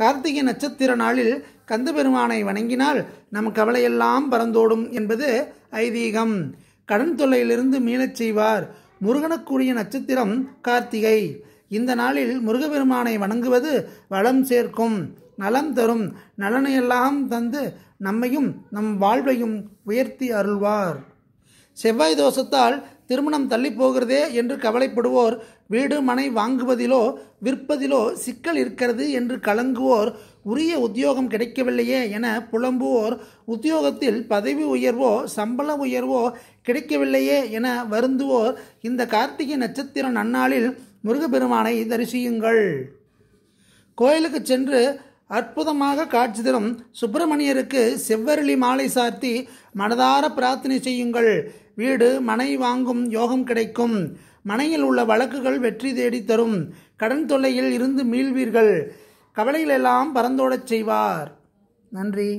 கார்த்திகை நட்சத்திர நாளில் கந்த பெருமானை வணங்கினால் நம் கவலையெல்லாம் பறந்தோடும் என்பது ஐதீகம் கடன் தொல்லையிலிருந்து மீளச் செய்வார் முருகனுக்குரிய நட்சத்திரம் கார்த்திகை இந்த நாளில் முருகப்பெருமானை வணங்குவது வளம் சேர்க்கும் நலம் தரும் நலனையெல்லாம் தந்து நம்மையும் நம் வாழ்வையும் உயர்த்தி அருள்வார் செவ்வாய் தோஷத்தால் திருமணம் தள்ளி போகிறதே என்று கவலைப்படுவோர் வீடு மனை வாங்குவதிலோ விற்பதிலோ சிக்கல் இருக்கிறது என்று கலங்குவோர் உரிய உத்தியோகம் கிடைக்கவில்லையே என புலம்புவோர் உத்தியோகத்தில் பதவி உயர்வோ சம்பள உயர்வோ கிடைக்கவில்லையே என வருந்துவோர் இந்த கார்த்திகை நட்சத்திர நன்னாளில் முருகப்பெருமானை தரிசியுங்கள் கோயிலுக்கு சென்று அற்புதமாக காட்சி தரும் சுப்பிரமணியருக்கு செவ்வரளி மாலை சாத்தி மனதார பிரார்த்தனை செய்யுங்கள் வீடு மனை வாங்கும் யோகம் கிடைக்கும் மனையில் உள்ள வழக்குகள் வெற்றி தேடி தரும் கடன் தொல்லையில் இருந்து மீள்வீர்கள் கவலைகளெல்லாம் பறந்தோடச் செய்வார் நன்றி